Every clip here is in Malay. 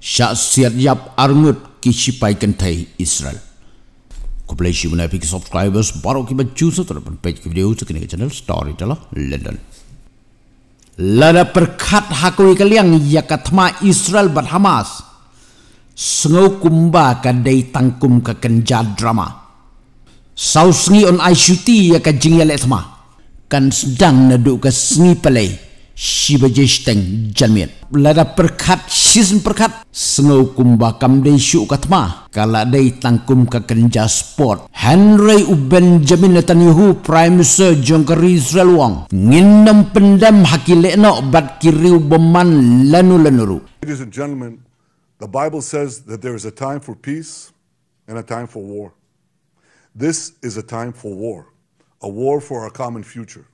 syaksiat yap arngut ki sipai kentai Israel. Kepala isi menaipi ke subscribers baru kita jusa terdapat page video untuk ke channel Storyteller London. Lada perkat hakui kaliang ya katma Israel bat Hamas. Sengau kumba kadai tangkum ke kenja drama. Sausni on ICT ya kajing ya letma. Kan sedang naduk ke sengi pelai. Shiba Jesteng Jamin. Lada perkat sisin perkat sengau kumbakam dei syuk katma kala dei tangkum ka kenja sport Henry u Benjamin Netanyahu Prime Minister Jongker Israel Wang nginam pendam hakile no bat kiri ubaman lanu lanuru Ladies and gentlemen the Bible says that there is a time for peace and a time for war This is a time for war a war for our common future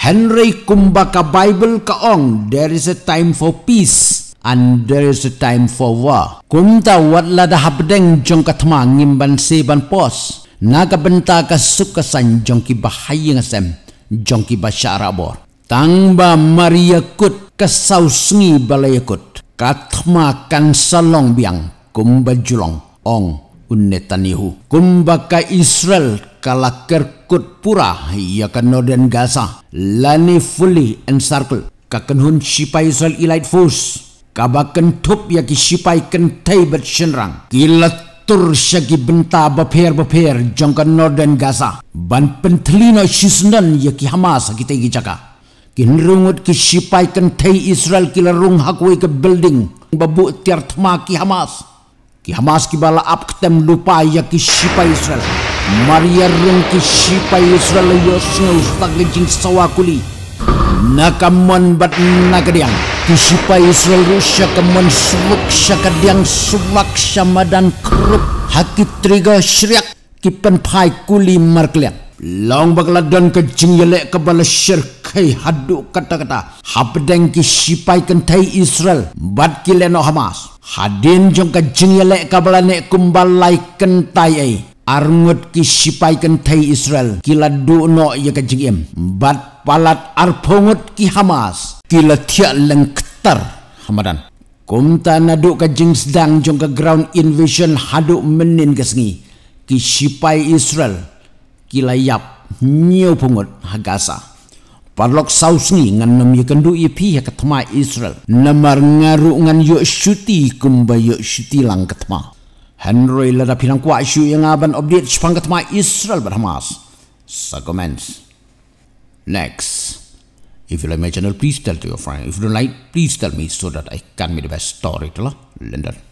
Henry kumbaka Bible ka kaong there is a time for peace and there is a time for war. Kung ta wat la da habdeng jong katma ngimban ban pos, Na ka sukasan jong ki bahayang asem, jong ki basyarabor. Tangba mariyakut kasausngi kut katma kan salong biang kumba julong ong unnetanihu. Kumba ka Israel kalakir kut pura ya kanoden gasa lani fully encircle kakenhun shipa Israel elite force kaba kentup ya ki sipai kentai bet senrang kilatur syagi benta bepher bepher jangka norden gaza ban pentlino shisnan ya ki hamas kita gi jaka kinrungut ki sipai kentai israel kilarung hakwe ke building babu tiar tma ki hamas ki hamas ki bala ap ketem lupa ya ki sipai israel Maria rung ki sipai Israel yo ya sinau stagging sawakuli. kuli nakamon bat nakadiang kisipa isrel rusya kamon suwak sakadiang suwak samadan kruk hakit triga syriak kipen pai kuli markliak long bakla dan ke jingyele ke bala syirkai hadu kata-kata hapdeng kisipai kentai israel bat kileno hamas hadin jong ke jingyele ke nek kumbalai kentai ay arngut ki sipai ken thai israel kila du no ye ka jigem bat palat arpongut ki hamas kila thia lengkter hamadan Kumta ta na ka jing sedang jong ka ground invasion haduk menin ka sengi ki sipai israel kila yap nyu pungut hagasa Parlok saus ni ngan nam ye kendu ye pi ya ha ketma Israel. Namar ngaru ngan yuk syuti kumba yuk syuti lang ketma. Henry lada pinang kuat isu yang aban obdit sepangkat ma Israel berhamas. Sagomens. Next. If you like my channel, please tell to your friend. If you don't like, please tell me so that I can make the best story to lah. Lender.